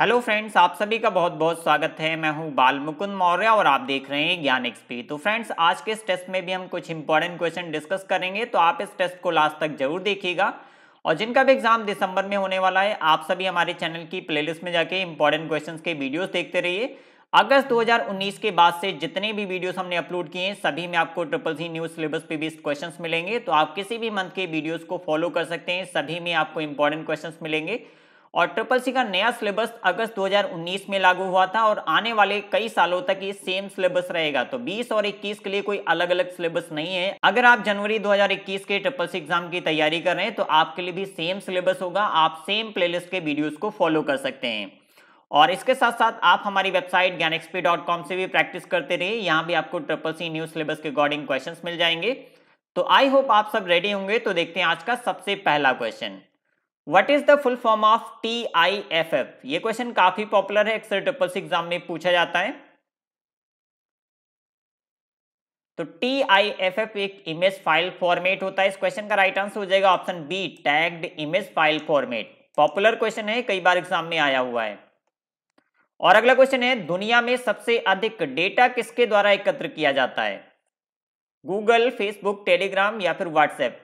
hello friends आप सभी का बहुत बहुत स्वागत है मैं हूं बाल मुकुंद मौर्य और आप देख रहे हैं ज्ञान एक्सपी तो फ्रेंड्स आज के इस टेस्ट में भी हम कुछ इंपॉर्टेंट क्वेश्चन डिस्कस करेंगे तो आप इस टेस्ट को लास्ट तक जरूर देखिएगा और जिनका भी एग्जाम दिसंबर में होने वाला है आप सभी हमारे चैनल की प्ले में जाके इंपॉर्टेंट क्वेश्चन के वीडियोज देखते रहिए अगस्त 2019 के बाद से जितने भी वीडियोस हमने अपलोड किए हैं सभी में आपको ट्रिपल सी न्यूज सिलेबस पे भी क्वेश्चंस मिलेंगे तो आप किसी भी मंथ के वीडियोस को फॉलो कर सकते हैं सभी में आपको इंपॉर्टेंट क्वेश्चंस मिलेंगे और ट्रिपल सी का नया सिलेबस अगस्त 2019 में लागू हुआ था और आने वाले कई सालों तक ये सेम सिलेबस रहेगा तो 20 और 21 के लिए कोई अलग अलग सिलेबस नहीं है अगर आप जनवरी 2021 के ट्रिपल सी एग्जाम की तैयारी कर रहे हैं तो आपके लिए भी सेम सिलेबस होगा आप सेम प्लेलिस्ट के वीडियोज को फॉलो कर सकते हैं और इसके साथ साथ आप हमारी वेबसाइट ज्ञान से भी प्रैक्टिस करते रहिए यहाँ भी आपको ट्रिपल सी न्यू सिलेबस के अकॉर्डिंग क्वेश्चन मिल जाएंगे तो आई होप आप सब रेडी होंगे तो देखते हैं आज का सबसे पहला question what is the full form of T I F F ये क्वेश्चन काफी पॉपुलर है एक्सर ट्रिपल एग्जाम में पूछा जाता है तो टी आई एफ एफ एक इमेज फाइल फॉर्मेट होता है इस क्वेश्चन का राइट आंसर हो जाएगा option B tagged image file format popular question है कई बार एग्जाम में आया हुआ है और अगला क्वेश्चन है दुनिया में सबसे अधिक डेटा किसके द्वारा एकत्र किया जाता है गूगल फेसबुक टेलीग्राम या फिर व्हाट्सएप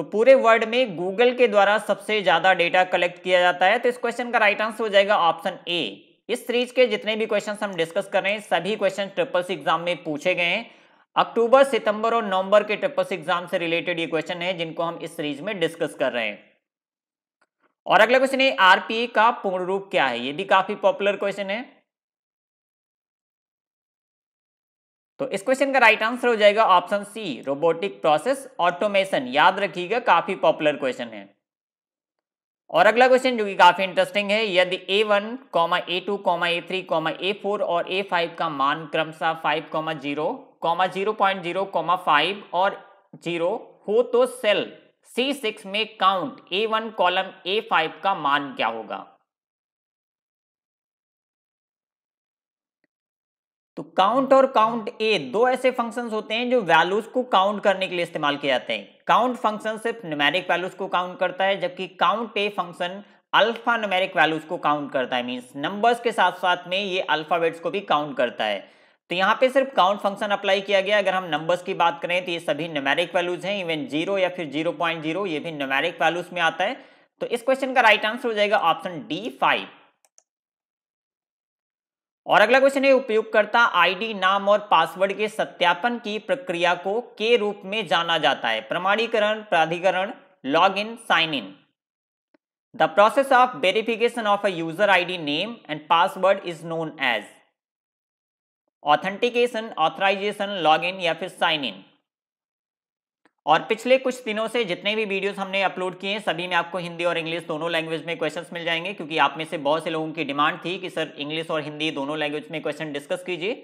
तो पूरे वर्ल्ड में गूगल के द्वारा सबसे ज्यादा डेटा कलेक्ट किया जाता है तो इस क्वेश्चन का राइट आंसर हो जाएगा ऑप्शन ए इस सीरीज के जितने भी क्वेश्चन हम डिस्कस कर रहे हैं सभी क्वेश्चन ट्रिपल सी एग्जाम में पूछे गए हैं अक्टूबर सितंबर और नवंबर के ट्रिपल सी एग्जाम से रिलेटेड ये क्वेश्चन है जिनको हम इस सीरीज में डिस्कस कर रहे हैं और अगला क्वेश्चन है आरपीए का पूर्ण रूप क्या है ये भी काफी पॉपुलर क्वेश्चन है तो इस क्वेश्चन का राइट आंसर हो जाएगा option C robotic process automation याद रखिएगा काफी पॉपुलर क्वेश्चन है और अगला क्वेश्चन जो कि काफी इंटरेस्टिंग है यदि A one comma A two comma A three comma A four और ए फाइव का मान क्रमशः five comma zero comma zero point zero comma five और जीरो हो तो सेल सी सिक्स में count A one column A five का मान क्या होगा तो काउंट और काउंट ए दो ऐसे फंक्शन होते हैं जो वैल्यूज को काउंट करने के लिए इस्तेमाल किए जाते हैं काउंट फंक्शन सिर्फ न्यूमेरिक वैल्यूज को काउंट करता है जबकि count A function alpha numeric values को काउंट करता है मीन्स नंबर्स के साथ साथ में ये अल्फाबेट्स को भी काउंट करता है तो यहाँ पे सिर्फ काउंट फंक्शन अप्लाई किया गया अगर हम नंबर्स की बात करें तो ये सभी न्यूमेरिक वैल्यूज हैं इवन जीरो या फिर जीरो पॉइंट जीरो ये भी न्यूमेरिक वैल्यूज में आता है तो इस क्वेश्चन का राइट आंसर हो जाएगा ऑप्शन डी फाइव और अगला क्वेश्चन है उपयोगकर्ता आईडी नाम और पासवर्ड के सत्यापन की प्रक्रिया को के रूप में जाना जाता है प्रमाणीकरण प्राधिकरण log in sign in the process of verification of a user ID name and password is known as authentication authorization log in या फिर साइन इन और पिछले कुछ दिनों से जितने भी वीडियोस हमने अपलोड किए हैं सभी में आपको हिंदी और इंग्लिश दोनों लैंग्वेज में क्वेश्चंस मिल जाएंगे क्योंकि आप में से बहुत से लोगों की डिमांड थी कि सर इंग्लिश और हिंदी दोनों लैंग्वेज में क्वेश्चन डिस्कस कीजिए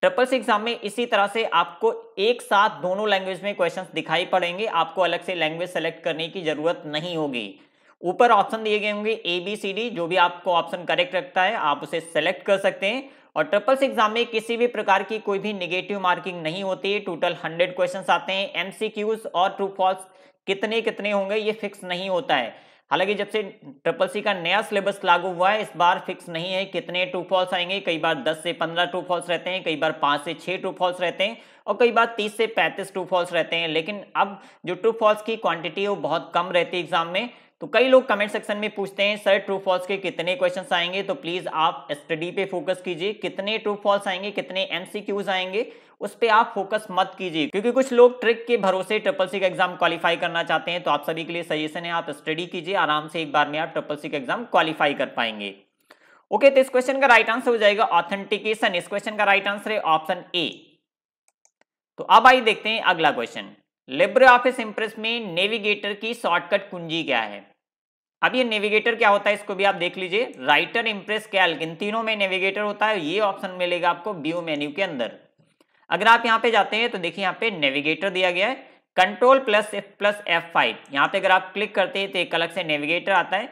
ट्रिपल्स एग्जाम में इसी तरह से आपको एक साथ दोनों लैंग्वेज में क्वेश्चन दिखाई पड़ेंगे आपको अलग से लैंग्वेज सेलेक्ट करने की जरूरत नहीं होगी ऊपर ऑप्शन दिए गए होंगे ए बी सी डी जो भी आपको ऑप्शन करेक्ट रखता है आप उसे सेलेक्ट कर सकते हैं और ट्रिपल सी एग्जाम में किसी भी प्रकार की कोई भी निगेटिव मार्किंग नहीं होती टोटल हंड्रेड क्वेश्चन आते हैं एमसीक्यूज और ट्रू फॉल्स कितने कितने होंगे ये फिक्स नहीं होता है हालांकि जब से ट्रिपल सी का नया सिलेबस लागू हुआ है इस बार फिक्स नहीं है कितने टू फॉल्स आएंगे कई बार 10 से 15 टू फॉल्स रहते हैं कई बार 5 से 6 टू फॉल्स रहते हैं और कई बार 30 से 35 टू फॉल्स रहते हैं लेकिन अब जो टू फॉल्स की क्वांटिटी है वो बहुत कम रहती है एग्जाम में तो कई लोग कमेंट सेक्शन में पूछते हैं सर ट्रू फॉल्स के कितने क्वेश्चन आएंगे तो प्लीज आप स्टडी पे फोकस कीजिए कितने ट्रू फॉल्स आएंगे कितने एमसीक्यूज आएंगे उस पर आप फोकस मत कीजिए क्योंकि कुछ लोग ट्रिक के भरोसे ट्रिपल सी का एग्जाम क्वालिफाई करना चाहते हैं तो आप सभी के लिए सजेशन है आप स्टडी कीजिए आराम से एक बार में आप ट्रिपल सी का एग्जाम क्वालिफाई कर पाएंगे ओके तो इस क्वेश्चन का राइट आंसर हो जाएगा ऑथेंटिकेशन इस क्वेश्चन का राइट आंसर है ऑप्शन ए तो अब आइए देखते हैं अगला क्वेश्चन लिब्रे ऑफिस इंप्रेस में नेविगेटर की शॉर्टकट कुंजी क्या है अब ये नेविगेटर क्या होता है इसको भी आप देख लीजिए राइटर इंप्रेस कैल्क इन तीनों में नेविगेटर होता है ये ऑप्शन मिलेगा आपको व्यू मेन्यू के अंदर अगर आप यहाँ पे जाते हैं तो देखिए यहाँ पे नेविगेटर दिया गया है control plus F plus F five यहाँ पे अगर आप क्लिक करते हैं तो एक अलग से नेविगेटर आता है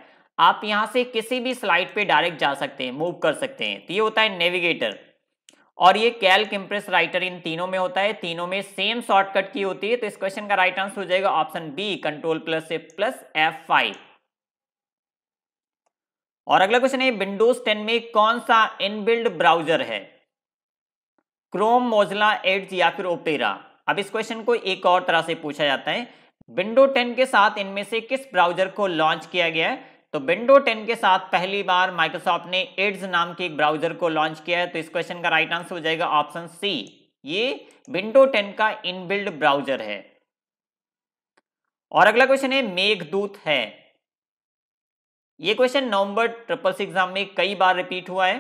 आप यहाँ से किसी भी स्लाइड पे डायरेक्ट जा सकते हैं मूव कर सकते हैं तो ये होता है नेविगेटर और ये कैल्क इंप्रेस राइटर इन तीनों में होता है तीनों में सेम शॉर्टकट की होती है तो इस क्वेश्चन का राइट आंसर हो जाएगा option B control plus F plus F five और अगला क्वेश्चन है विंडोज 10 में कौन सा इनबिल्ड ब्राउजर है क्रोम मोजला एड्स या फिर ओपेरा अब इस क्वेश्चन को एक और तरह से पूछा जाता है विंडो 10 के साथ इनमें से किस ब्राउजर को लॉन्च किया गया है तो विंडो 10 के साथ पहली बार माइक्रोसॉफ्ट ने एड्स नाम के एक ब्राउजर को लॉन्च किया है तो इस क्वेश्चन का राइट आंसर हो जाएगा ऑप्शन सी ये विंडो 10 का इनबिल्ड ब्राउजर है और अगला क्वेश्चन है मेघदूत है ये क्वेश्चन नवंबर ट्रिपल सी एग्जाम में कई बार रिपीट हुआ है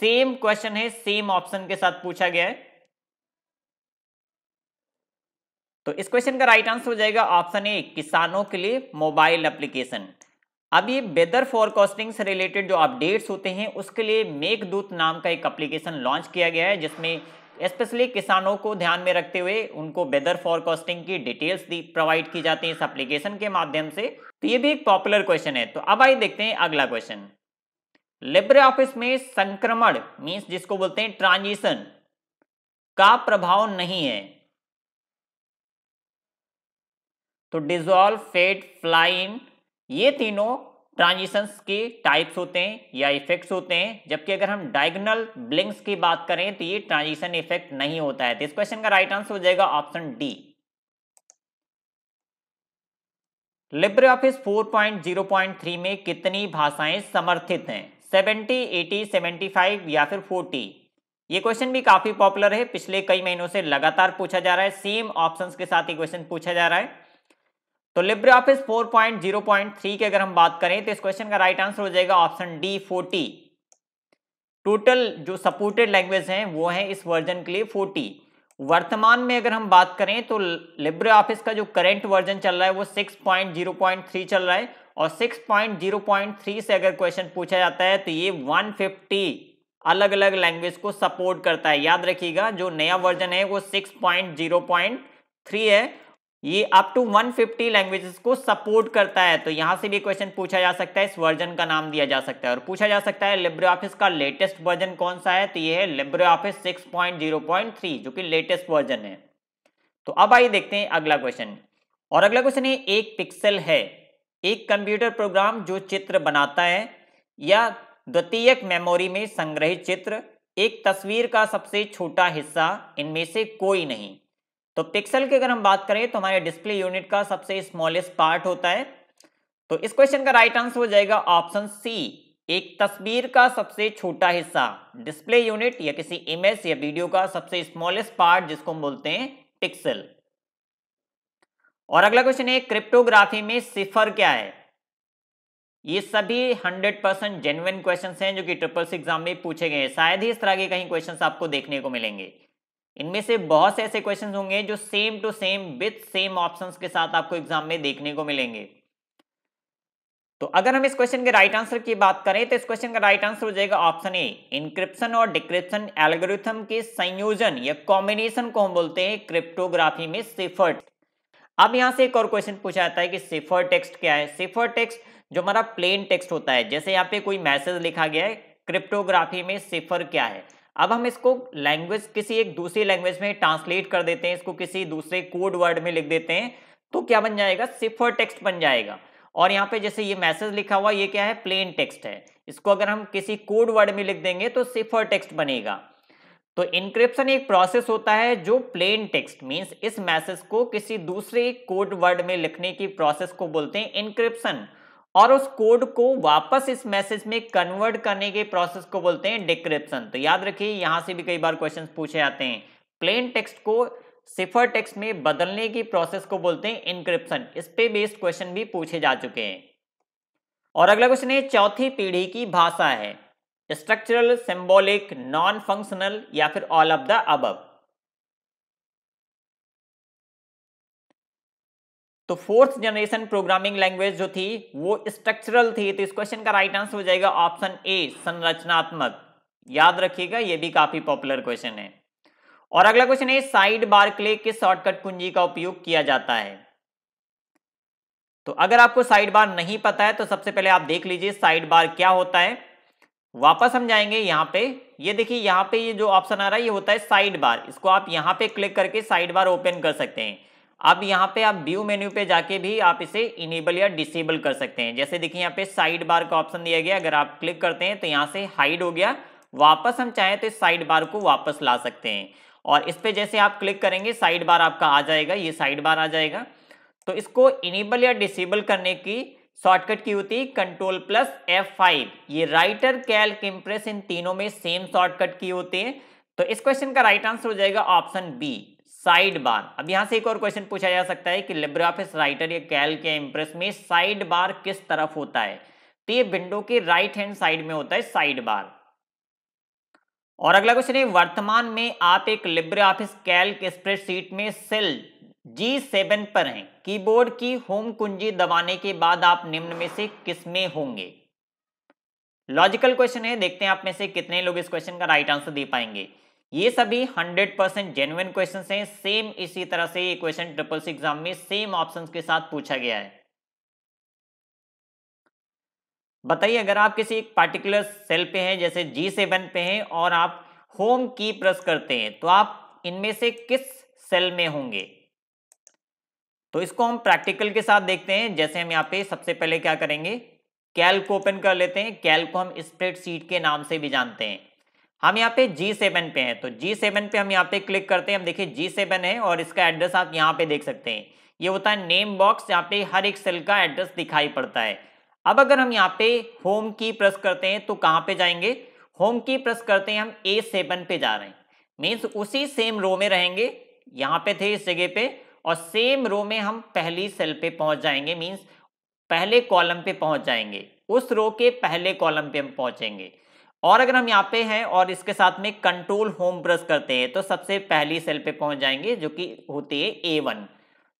सेम क्वेश्चन है सेम ऑप्शन के साथ पूछा गया है तो इस क्वेश्चन का राइट आंसर हो जाएगा ऑप्शन ए किसानों के लिए मोबाइल एप्लीकेशन अब ये वेदर फॉरकास्टिंग से रिलेटेड जो अपडेट्स होते हैं उसके लिए मेघदूत नाम का एक एप्लीकेशन लॉन्च किया गया है जिसमें स्पेशली किसानों को ध्यान में रखते हुए उनको वेदर फॉरकास्टिंग की डिटेल्स दी प्रोवाइड की जाती है इस एप्लीकेशन के माध्यम से तो ये भी एक पॉपुलर क्वेश्चन है तो अब आइए देखते हैं अगला क्वेश्चन लिब्रे ऑफिस में संक्रमण मीन्स जिसको बोलते हैं ट्रांजिशन का प्रभाव नहीं है तो डिजॉल्व फेट फ्लाइन ये तीनों ट्रांजिशंस के टाइप्स होते हैं या इफेक्ट्स होते हैं जबकि अगर हम डायगनल ब्लिंक्स की बात करें तो ये ट्रांजिशन इफेक्ट नहीं होता है तो इस क्वेश्चन का राइट आंसर हो जाएगा option D Libre office three में कितनी भाषाएं समर्थित हैं 70, 80, 75 या फिर 40 ये क्वेश्चन भी काफी पॉपुलर है पिछले कई महीनों से लगातार पूछा जा रहा है सेम ऑप्शंस के साथ ये क्वेश्चन पूछा जा रहा है तो लिब्रे ऑफिस थ्री की अगर हम बात करें तो इस क्वेश्चन का राइट आंसर हो जाएगा ऑप्शन डी फोर्टी टोटल जो सपोर्टेड लैंग्वेज हैं वो है इस वर्जन के लिए फोर्टी वर्तमान में अगर हम बात करें तो लिब्रे ऑफिस का जो करेंट वर्जन चल रहा है वो थ्री चल रहा है और थ्री से अगर क्वेश्चन पूछा जाता है तो ये वन फिफ्टी अलग अलग लैंग्वेज को सपोर्ट करता है याद रखिएगा जो नया वर्जन है वो six point point zero three है ये अप टू 150 लैंग्वेजेस को सपोर्ट करता है तो यहाँ से भी क्वेश्चन पूछा जा सकता है इस वर्जन का नाम दिया जा सकता है और पूछा जा सकता है लिब्रे ऑफिस का लेटेस्ट वर्जन कौन सा है तो ये है लिब्रे ऑफिस 6.0.3 जो कि लेटेस्ट वर्जन है तो अब आइए देखते हैं अगला क्वेश्चन और अगला क्वेश्चन है एक पिक्सल है एक कंप्यूटर प्रोग्राम जो चित्र बनाता है या द्वितीयक मेमोरी में संग्रहित चित्र एक तस्वीर का सबसे छोटा हिस्सा इनमें से कोई नहीं तो पिक्सल की अगर हम बात करें तो हमारे डिस्प्ले यूनिट का सबसे स्मॉलेस्ट पार्ट होता है तो इस क्वेश्चन का राइट आंसर हो जाएगा ऑप्शन सी एक तस्वीर का सबसे छोटा हिस्सा डिस्प्ले यूनिट या किसी इमेज या वीडियो का सबसे स्मॉलेस्ट पार्ट जिसको हम बोलते हैं पिक्सल और अगला क्वेश्चन है क्रिप्टोग्राफी में सिफर क्या है ये सभी 100 परसेंट जेन्युन क्वेश्चन हैं जो कि ट्रिपल एग्जाम में पूछे गए हैं शायद ही इस तरह के कहीं क्वेश्चन आपको देखने को मिलेंगे इनमें से बहुत से ऐसे क्वेश्चन होंगे जो same to same with same option के साथ आपको एग्जाम में देखने को मिलेंगे तो अगर हम इस क्वेश्चन के राइट आंसर की बात करें तो इस क्वेश्चन का राइट आंसर हो जाएगा ऑप्शन ए इंक्रिप्शन और डिक्रिप्शन एल्गोरिथम के संयोजन या कॉम्बिनेशन को हम बोलते हैं क्रिप्टोग्राफी में सिफर अब यहां से एक और क्वेश्चन पूछा जाता है कि सिफर टेक्स्ट क्या है सिफर टेक्स्ट जो हमारा प्लेन टेक्स्ट होता है जैसे यहाँ पे कोई मैसेज लिखा गया है क्रिप्टोग्राफी में सिफर क्या है अब हम इसको लैंग्वेज किसी एक दूसरी लैंग्वेज में ट्रांसलेट कर देते हैं इसको किसी दूसरे कोड वर्ड में लिख देते हैं तो क्या बन जाएगा सिफर टेक्स्ट बन जाएगा और यहाँ पे जैसे ये मैसेज लिखा हुआ ये क्या है प्लेन टेक्स्ट है इसको अगर हम किसी कोड वर्ड में लिख देंगे तो सिफर टेक्स्ट बनेगा तो इंक्रिप्शन एक प्रोसेस होता है जो प्लेन टेक्स्ट मीन्स इस मैसेज को किसी दूसरे कोड वर्ड में लिखने की प्रोसेस को बोलते हैं इंक्रिप्शन और उस कोड को वापस इस मैसेज में कन्वर्ट करने के प्रोसेस को बोलते हैं डिक्रिप्शन तो याद रखिए यहां से भी कई बार क्वेश्चन पूछे जाते हैं प्लेन टेक्स्ट को सिफर टेक्स्ट में बदलने की प्रोसेस को बोलते हैं इनक्रिप्शन इस पे बेस्ड क्वेश्चन भी पूछे जा चुके हैं और अगला क्वेश्चन है चौथी पीढ़ी की भाषा है स्ट्रक्चरल सिंबॉलिक नॉन फंक्शनल या फिर ऑल ऑफ द अबव तो फोर्थ जनरेशन प्रोग्रामिंग लैंग्वेज जो थी वो स्ट्रक्चरल थी तो इस क्वेश्चन का राइट आंसर हो जाएगा ऑप्शन ए संरचनात्मक याद रखिएगा ये भी काफी पॉपुलर क्वेश्चन है और अगला क्वेश्चन है साइड बार क्ले किस शॉर्टकट कुंजी का उपयोग किया जाता है तो अगर आपको साइड बार नहीं पता है तो सबसे पहले आप देख लीजिए साइड बार क्या होता है वापस हम जाएंगे यहां पे ये यह देखिए यहां पे ये यह जो ऑप्शन आ रहा है ये होता है साइड बार इसको आप यहां पे क्लिक करके साइड बार ओपन कर सकते हैं अब यहाँ पे आप व्यू मेन्यू पे जाके भी आप इसे इनेबल या डिसेबल कर सकते हैं जैसे देखिए यहाँ पे साइड बार का ऑप्शन दिया गया अगर आप क्लिक करते हैं तो यहाँ से हाइड हो गया वापस हम चाहें तो इस साइड बार को वापस ला सकते हैं और इस पर जैसे आप क्लिक करेंगे साइड बार आपका आ जाएगा ये साइड बार आ जाएगा तो इसको इनेबल या डिसेबल करने की शॉर्टकट की होती है कंट्रोल प्लस फाइव ये राइटर कैल किम्प्रेस इन तीनों में सेम शॉर्टकट की होती है तो इस क्वेश्चन का राइट आंसर हो जाएगा ऑप्शन बी साइड बार अब यहां से एक और क्वेश्चन पूछा जा सकता है कि ऑफिस राइटर या कैल के इम्प्रेस में साइड बार किस तरफ होता है तो ये विंडो के राइट हैंड साइड में होता है साइड बार और अगला क्वेश्चन है वर्तमान में आप एक लिब्रे ऑफिस कैल्क स्प्रेडशीट में सेल जी सेवन पर हैं कीबोर्ड की होम कुंजी दबाने के बाद आप निम्न में से किसमें होंगे लॉजिकल क्वेश्चन है देखते हैं आप में से कितने लोग इस क्वेश्चन का राइट आंसर दे पाएंगे ये सभी 100 परसेंट जेनुअन क्वेश्चन हैं सेम इसी तरह से ये क्वेश्चन ट्रिपल सी एग्जाम में सेम ऑप्शंस के साथ पूछा गया है बताइए अगर आप किसी एक पार्टिकुलर सेल पे हैं जैसे जी सेवन पे हैं और आप होम की प्रेस करते हैं तो आप इनमें से किस सेल में होंगे तो इसको हम प्रैक्टिकल के साथ देखते हैं जैसे हम यहाँ पे सबसे पहले क्या करेंगे कैल को ओपन कर लेते हैं कैल को हम स्प्रेड सीट के नाम से भी जानते हैं हम यहाँ पे G7 पे हैं तो G7 पे हम यहाँ पे क्लिक करते हैं हम देखिए G7 है और इसका एड्रेस आप यहाँ पे देख सकते हैं ये होता है नेम बॉक्स यहाँ पे हर एक सेल का एड्रेस दिखाई पड़ता है अब अगर हम यहाँ पे होम की प्रेस करते हैं तो कहाँ पे जाएंगे होम की प्रेस करते हैं हम ए सेवन पे जा रहे हैं मीन्स उसी सेम रो में रहेंगे यहाँ पे थे इस जगह पे और सेम रो में हम पहली सेल पे पहुंच जाएंगे मीन्स पहले कॉलम पे पहुंच जाएंगे उस रो के पहले कॉलम पे हम पहुंचेंगे और अगर हम यहाँ पे हैं और इसके साथ में कंट्रोल होम ब्रश करते हैं तो सबसे पहली सेल पे पहुंच जाएंगे जो कि होती है ए वन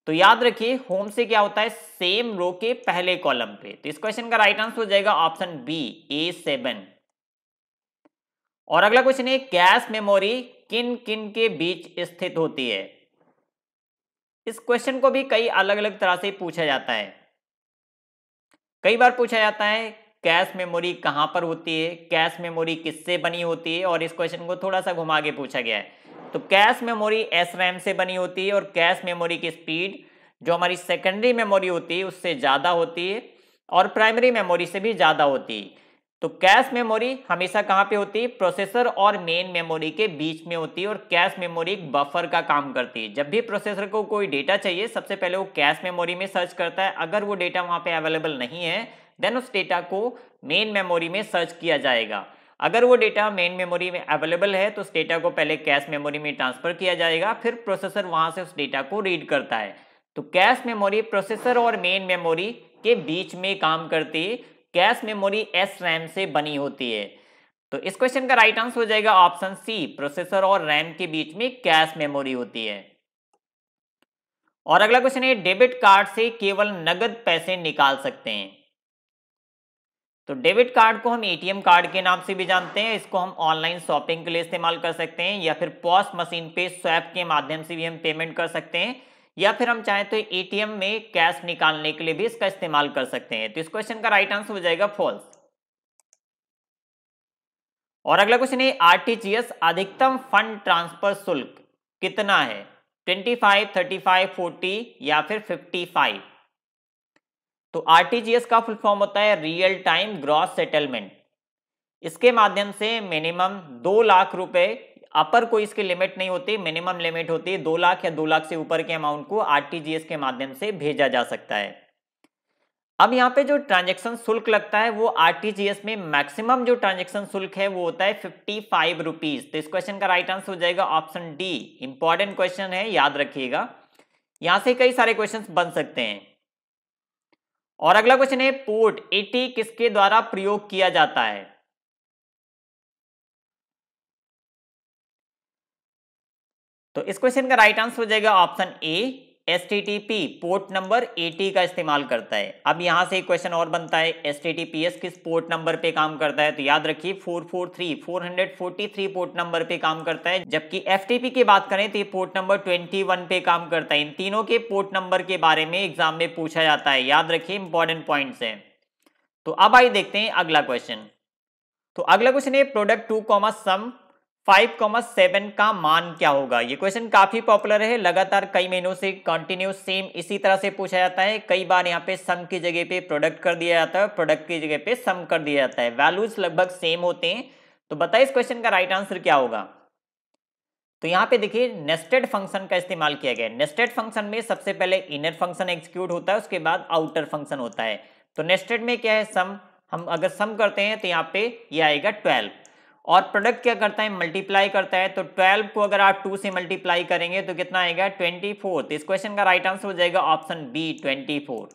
तो याद रखिए होम से क्या होता है सेम रो के पहले कॉलम पे तो इस क्वेश्चन का राइट आंसर हो जाएगा ऑप्शन बी ए सेवन और अगला क्वेश्चन है कैश मेमोरी किन किन के बीच स्थित होती है इस क्वेश्चन को भी कई अलग अलग तरह से पूछा जाता है कई बार पूछा जाता है कैश मेमोरी कहाँ पर होती है कैश मेमोरी किससे बनी होती है और इस क्वेश्चन को थोड़ा सा घुमा के पूछा गया है तो कैश मेमोरी एस रैम से बनी होती है और कैश मेमोरी की स्पीड जो हमारी सेकेंडरी मेमोरी होती है उससे ज़्यादा होती है और प्राइमरी मेमोरी से भी ज़्यादा होती है तो कैश मेमोरी हमेशा कहाँ पे होती है प्रोसेसर और मेन मेमोरी के बीच में होती है और कैश मेमोरी एक बफर का काम करती है जब भी प्रोसेसर को कोई डेटा चाहिए सबसे पहले वो कैश मेमोरी में सर्च करता है अगर वो डेटा वहाँ पे अवेलेबल नहीं है देन उस डेटा को मेन मेमोरी में सर्च किया जाएगा अगर वो डेटा मेन मेमोरी में अवेलेबल है तो उस डेटा को पहले कैश मेमोरी में ट्रांसफ़र किया जाएगा फिर प्रोसेसर वहाँ से उस डेटा को रीड करता है तो कैश मेमोरी प्रोसेसर और मेन मेमोरी के बीच में काम करती कैश मेमोरी एस रैम से बनी होती है तो इस क्वेश्चन का राइट आंसर हो जाएगा ऑप्शन सी प्रोसेसर और रैम के बीच में कैश मेमोरी होती है और अगला क्वेश्चन है डेबिट कार्ड से केवल नगद पैसे निकाल सकते हैं तो डेबिट कार्ड को हम एटीएम कार्ड के नाम से भी जानते हैं इसको हम ऑनलाइन शॉपिंग के लिए इस्तेमाल कर सकते हैं या फिर पॉस मशीन पे स्वैप के माध्यम से भी हम पेमेंट कर सकते हैं या फिर हम चाहें तो एटीएम में कैश निकालने के लिए भी इसका इस्तेमाल कर सकते हैं तो इस क्वेश्चन का राइट आंसर हो जाएगा फॉल्स और अगला क्वेश्चन जी आरटीजीएस अधिकतम फंड ट्रांसफर शुल्क कितना है twenty five thirty five forty या फिर फिफ्टी फाइव तो आरटीजीएस का फुल फॉर्म होता है रियल टाइम ग्रॉस सेटलमेंट इसके माध्यम से मिनिमम दो लाख रुपए अपर कोई इसकी लिमिट नहीं होती मिनिमम लिमिट होती है दो लाख या दो लाख से ऊपर के अमाउंट को आरटीजीएस के माध्यम से भेजा जा सकता है अब यहाँ पे जो ट्रांजेक्शन शुल्क लगता है वो आरटीजीएस में मैक्सिमम जो ट्रांजेक्शन शुल्क है वो होता है फिफ्टी फाइव रुपीज तो इस क्वेश्चन का राइट आंसर हो जाएगा ऑप्शन डी इंपॉर्टेंट क्वेश्चन है याद रखिएगा यहां से कई सारे क्वेश्चन बन सकते हैं और अगला क्वेश्चन है पोर्ट एटी किसके द्वारा प्रयोग किया जाता है तो इस क्वेश्चन का राइट आंसर हो जाएगा ऑप्शन ए एस पोर्ट नंबर 80 का इस्तेमाल करता है अब यहाँ से एक क्वेश्चन और बनता है एस किस पोर्ट नंबर पे काम करता है तो याद रखिए 443 443 पोर्ट नंबर पे काम करता है जबकि एफ की बात करें तो ये पोर्ट नंबर 21 पे काम करता है इन तीनों के पोर्ट नंबर के बारे में एग्जाम में पूछा जाता है याद रखिए इंपॉर्टेंट पॉइंट है तो अब आइए देखते हैं अगला क्वेश्चन तो अगला क्वेश्चन है प्रोडक्ट टू कॉमा सम 5.7 का मान क्या होगा ये क्वेश्चन काफी पॉपुलर है लगातार कई महीनों से कंटिन्यू सेम इसी तरह से पूछा जाता है कई बार यहाँ पे सम की जगह पे प्रोडक्ट कर दिया जाता है प्रोडक्ट की जगह पे सम कर दिया जाता है वैल्यूज लगभग सेम होते हैं तो बताइए इस क्वेश्चन का राइट आंसर क्या होगा तो यहाँ पे देखिए नेस्टेड फंक्शन का इस्तेमाल किया गया नेस्टेड फंक्शन में सबसे पहले इनर फंक्शन एक्सिक्यूट होता है उसके बाद आउटर फंक्शन होता है तो नेस्टेड में क्या है सम हम अगर सम करते हैं तो यहाँ पे ये यह आएगा ट्वेल्व और प्रोडक्ट क्या करता है मल्टीप्लाई करता है तो 12 को अगर आप 2 से मल्टीप्लाई करेंगे तो कितना आएगा 24 तो इस क्वेश्चन का राइट आंसर हो जाएगा ऑप्शन बी 24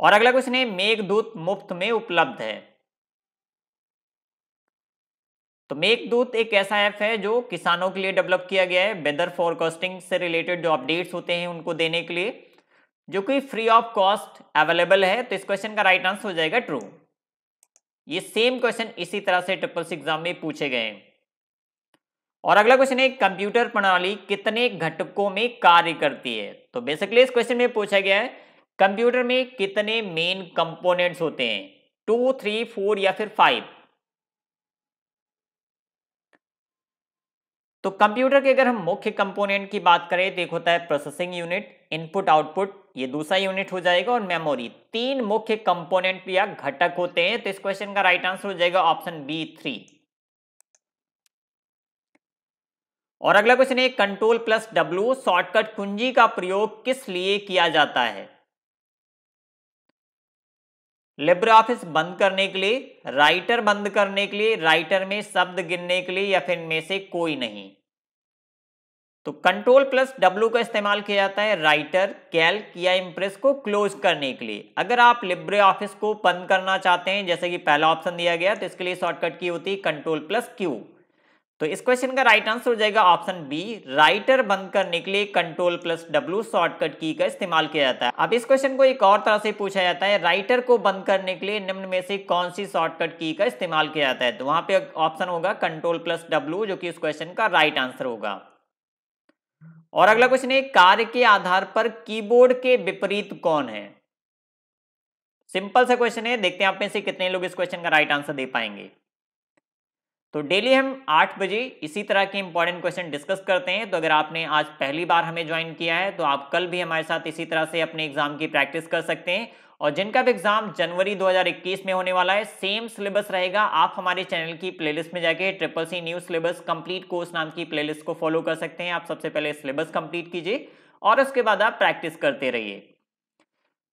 और अगला क्वेश्चन है मेघदूत मुफ्त में उपलब्ध है तो मेघदूत एक ऐसा ऐप है जो किसानों के लिए डेवलप किया गया है वेदर फोरकास्टिंग से रिलेटेड जो अपडेट्स होते हैं उनको देने के लिए जो कि फ्री ऑफ कॉस्ट अवेलेबल है तो इस क्वेश्चन का राइट आंसर हो जाएगा ट्रू ये सेम क्वेश्चन इसी तरह से ट्रिपल सी एग्जाम में पूछे गए हैं और अगला क्वेश्चन है कंप्यूटर प्रणाली कितने घटकों में कार्य करती है तो बेसिकली इस क्वेश्चन में पूछा गया है कंप्यूटर में कितने मेन कंपोनेंट्स होते हैं टू थ्री फोर या फिर फाइव तो कंप्यूटर के अगर हम मुख्य कंपोनेंट की बात करें तो एक होता है प्रोसेसिंग यूनिट इनपुट आउटपुट ये दूसरा यूनिट हो जाएगा और मेमोरी तीन मुख्य कंपोनेंट या घटक होते हैं तो इस क्वेश्चन का राइट आंसर हो जाएगा ऑप्शन बी थ्री और अगला क्वेश्चन है कंट्रोल प्लस डब्ल्यू शॉर्टकट कुंजी का प्रयोग किस लिए किया जाता है लिब्र ऑफिस बंद करने के लिए राइटर बंद करने के लिए राइटर में शब्द गिनने के लिए या फिर में से कोई नहीं तो कंट्रोल प्लस डब्ल्यू का इस्तेमाल किया जाता है राइटर कैल्क या इम्प्रेस को क्लोज करने के लिए अगर आप लिब्रे ऑफिस को बंद करना चाहते हैं जैसे कि पहला ऑप्शन दिया गया तो इसके लिए शॉर्टकट की होती है कंट्रोल प्लस क्यू तो इस क्वेश्चन का राइट आंसर हो जाएगा ऑप्शन बी राइटर बंद करने के लिए कंट्रोल प्लस डब्ल्यू शॉर्टकट की का इस्तेमाल किया जाता है अब इस क्वेश्चन को एक और तरह से पूछा जाता है राइटर को बंद करने के लिए निम्न में से कौन सी शॉर्टकट की का इस्तेमाल किया जाता है तो वहां पे ऑप्शन होगा कंट्रोल प्लस डब्ल्यू जो कि इस क्वेश्चन का राइट आंसर होगा और अगला क्वेश्चन है कार्य के आधार पर कीबोर्ड के विपरीत कौन है सिंपल सा क्वेश्चन है देखते हैं आप में से कितने लोग इस क्वेश्चन का राइट आंसर दे पाएंगे तो डेली हम आठ बजे इसी तरह के इंपॉर्टेंट क्वेश्चन डिस्कस करते हैं तो अगर आपने आज पहली बार हमें ज्वाइन किया है तो आप कल भी हमारे साथ इसी तरह से अपने एग्जाम की प्रैक्टिस कर सकते हैं और जिनका भी एग्जाम जनवरी 2021 में होने वाला है सेम सिलेबस रहेगा आप हमारे चैनल की प्लेलिस्ट में जाके triple C new syllabus complete course नाम की प्लेलिस्ट को फॉलो कर सकते हैं आप सबसे पहले सिलेबस कंप्लीट कीजिए और उसके बाद आप प्रैक्टिस करते रहिए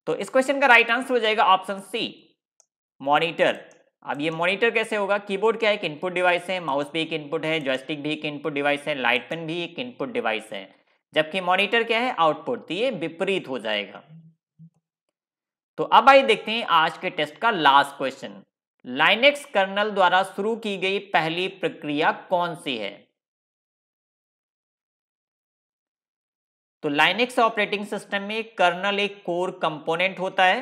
तो इस क्वेश्चन का राइट आंसर हो जाएगा ऑप्शन सी मॉनिटर अब ये मॉनिटर कैसे होगा कीबोर्ड क्या एक इनपुट डिवाइस है माउस भी एक इनपुट है जॉयस्टिक भी एक इनपुट डिवाइस है लाइट पेन भी एक इनपुट डिवाइस है जबकि मॉनिटर क्या है आउटपुट तो ये विपरीत हो जाएगा तो अब आइए देखते हैं आज के टेस्ट का लास्ट क्वेश्चन लाइनेक्स कर्नल द्वारा शुरू की गई पहली प्रक्रिया कौन सी है तो लाइनेक्स ऑपरेटिंग सिस्टम में कर्नल एक कोर कंपोनेंट होता है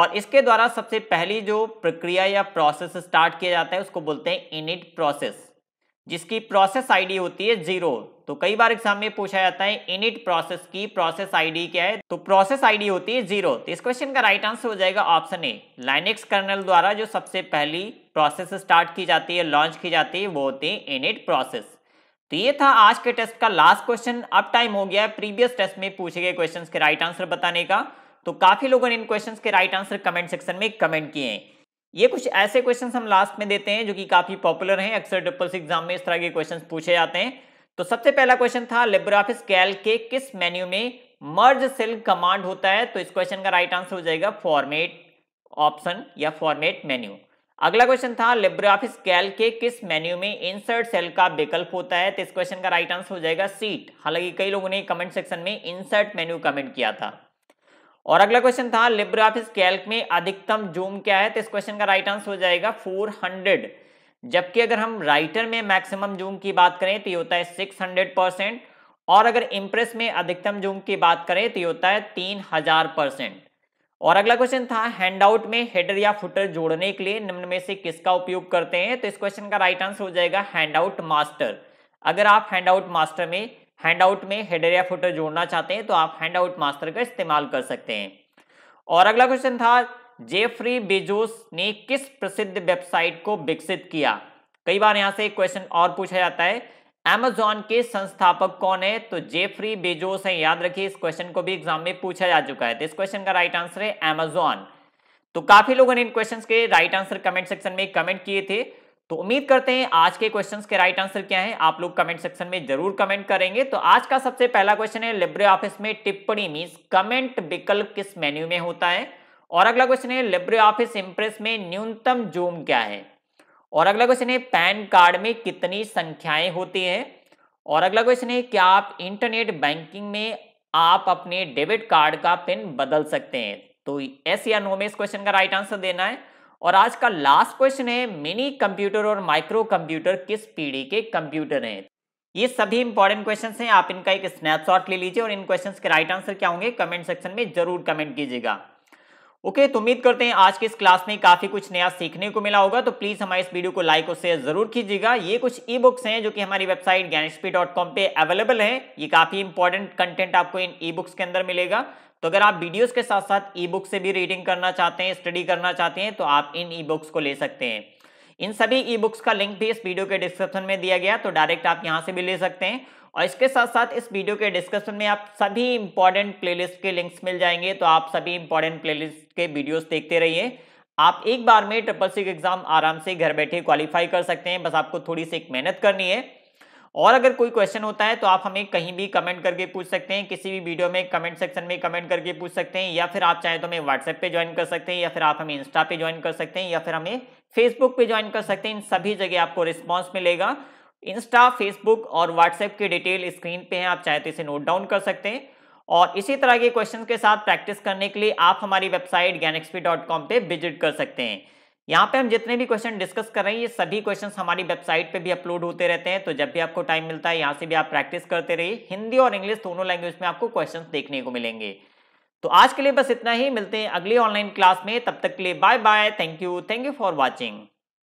और इसके द्वारा सबसे पहली जो प्रक्रिया या प्रोसेस स्टार्ट किया जाता है उसको बोलते हैं इनिट प्रोसेस जिसकी प्रोसेस आईडी होती है जीरो तो कई बार एग्जाम में पूछा जाता है इनिट प्रोसेस की प्रोसेस आईडी क्या है तो प्रोसेस आईडी होती है जीरो तो इस क्वेश्चन का राइट आंसर हो जाएगा ऑप्शन ए लाइनेक्स कर्नल द्वारा जो सबसे पहली प्रोसेस स्टार्ट की जाती है लॉन्च की जाती है वो होती है इनिट प्रोसेस तो ये था आज के टेस्ट का लास्ट क्वेश्चन अब टाइम हो गया है प्रीवियस टेस्ट में पूछे गए क्वेश्चन के राइट आंसर बताने का तो काफी लोगों ने इन क्वेश्चन के राइट आंसर कमेंट सेक्शन में कमेंट किए हैं ये कुछ ऐसे क्वेश्चन हम लास्ट में देते हैं जो कि काफी पॉपुलर हैं अक्सर ट्रिपल एग्जाम में इस तरह के क्वेश्चन पूछे जाते हैं तो सबसे पहला क्वेश्चन था लिब्राफिस कैल के किस मेन्यू में मर्ज सेल कमांड होता है तो इस क्वेश्चन का राइट आंसर हो जाएगा फॉर्मेट ऑप्शन या फॉर्मेट मेन्यू अगला क्वेश्चन था लिब्राफिस कैल के किस मेन्यू में इंसर्ट सेल का विकल्प होता है तो इस क्वेश्चन का राइट आंसर हो जाएगा सीट हालांकि कई लोगों ने कमेंट सेक्शन में इंसर्ट मेन्यू कमेंट किया था और अगला क्वेश्चन था लिब्राफिस कैल्क में अधिकतम जूम क्या है तो इस क्वेश्चन का राइट आंसर हो जाएगा 400 जबकि अगर हम राइटर में मैक्सिमम जूम की बात करें तो ये होता है सिक्स हंड्रेड परसेंट और अगर इम्प्रेस में अधिकतम जूम की बात करें तो ये होता है तीन हजार परसेंट और अगला क्वेश्चन था हैंडआउट में हेडर या फुटर जोड़ने के लिए निम्न में से किसका उपयोग करते हैं तो इस क्वेश्चन का राइट आंसर हो जाएगा हैंडआउट मास्टर अगर आप हैंडआउट मास्टर में हैंडआउट में हेडर या फुटर जोड़ना चाहते हैं तो आप हैंडआउट मास्टर का इस्तेमाल कर सकते हैं और अगला क्वेश्चन था जेफ्री बेजोस ने किस प्रसिद्ध वेबसाइट को विकसित किया कई बार यहां से क्वेश्चन और पूछा जाता है एमेजॉन के संस्थापक कौन है तो जेफ्री बेजोस है याद रखिए इस क्वेश्चन को भी एग्जाम में पूछा जा चुका है तो इस क्वेश्चन का राइट आंसर है एमेजॉन तो काफी लोगों ने इन क्वेश्चंस के राइट आंसर कमेंट सेक्शन में कमेंट किए थे तो उम्मीद करते हैं आज के क्वेश्चंस के राइट आंसर क्या है आप लोग कमेंट सेक्शन में जरूर कमेंट करेंगे तो आज का सबसे पहला क्वेश्चन है लिब्रे ऑफिस में टिप्पणी मीन कमेंट विकल्प किस मेन्यू में होता है और अगला क्वेश्चन है लिब्रे ऑफिस इंप्रेस में न्यूनतम जूम क्या है और अगला क्वेश्चन है पैन कार्ड में कितनी संख्याएं होती हैं और अगला क्वेश्चन है क्या आप इंटरनेट बैंकिंग में आप अपने डेबिट कार्ड का पिन बदल सकते हैं तो एस या नो में इस क्वेश्चन का राइट आंसर देना है और आज का लास्ट क्वेश्चन है मिनी कंप्यूटर और माइक्रो कंप्यूटर किस पीढ़ी के कंप्यूटर हैं ये सभी इंपॉर्टेंट क्वेश्चन हैं आप इनका एक स्नैपशॉट ले लीजिए और इन क्वेश्चन के राइट आंसर क्या होंगे कमेंट सेक्शन में जरूर कमेंट कीजिएगा ओके तो उम्मीद करते हैं आज के इस क्लास में काफी कुछ नया सीखने को मिला होगा तो प्लीज हमारे इस वीडियो को लाइक और शेयर जरूर कीजिएगा ये कुछ ई बुक्स हैं जो कि हमारी वेबसाइट ज्ञानश्पी डॉट कॉम पे अवेलेबल है ये काफी इंपॉर्टेंट कंटेंट आपको इन ई बुक्स के अंदर मिलेगा तो अगर आप वीडियोस के साथ साथ ई बुक से भी रीडिंग करना चाहते हैं स्टडी करना चाहते हैं तो आप इन ई बुक्स को ले सकते हैं इन सभी ई बुक्स का लिंक भी इस वीडियो के डिस्क्रिप्शन में दिया गया तो डायरेक्ट आप यहाँ से भी ले सकते हैं और इसके साथ साथ इस वीडियो के डिस्क्रिप्शन में आप सभी इंपॉर्टेंट प्लेलिस्ट के लिंक्स मिल जाएंगे तो आप सभी इंपॉर्टेंट प्लेलिस्ट के वीडियोस देखते रहिए आप एक बार में ट्रिपल सी एग्जाम आराम से घर बैठे क्वालिफाई कर सकते हैं बस आपको थोड़ी सी एक मेहनत करनी है और अगर कोई क्वेश्चन होता है तो आप हमें कहीं भी कमेंट करके पूछ सकते हैं किसी भी वीडियो में कमेंट सेक्शन में कमेंट करके पूछ सकते हैं या फिर आप चाहें तो हमें व्हाट्सएप पे ज्वाइन कर सकते हैं या फिर आप हमें इंस्टा पे ज्वाइन कर सकते हैं या फिर हमें फेसबुक पे ज्वाइन कर सकते हैं इन सभी जगह आपको रिस्पॉन्स मिलेगा इंस्टा फेसबुक और व्हाट्सएप की डिटेल स्क्रीन पे है आप चाहे तो इसे नोट डाउन कर सकते हैं और इसी तरह के क्वेश्चन के साथ प्रैक्टिस करने के लिए आप हमारी वेबसाइट एक्सपी डॉट कॉम पर विजिट कर सकते हैं यहाँ पे हम जितने भी क्वेश्चन डिस्कस कर रहे हैं ये सभी क्वेश्चन हमारी वेबसाइट पे भी अपलोड होते रहते हैं तो जब भी आपको टाइम मिलता है यहाँ से भी आप प्रैक्टिस करते रहिए हिंदी और इंग्लिश दोनों लैंग्वेज में आपको क्वेश्चन देखने को मिलेंगे तो आज के लिए बस इतना ही मिलते हैं अगली ऑनलाइन क्लास में तब तक के लिए bye bye thank you thank you for watching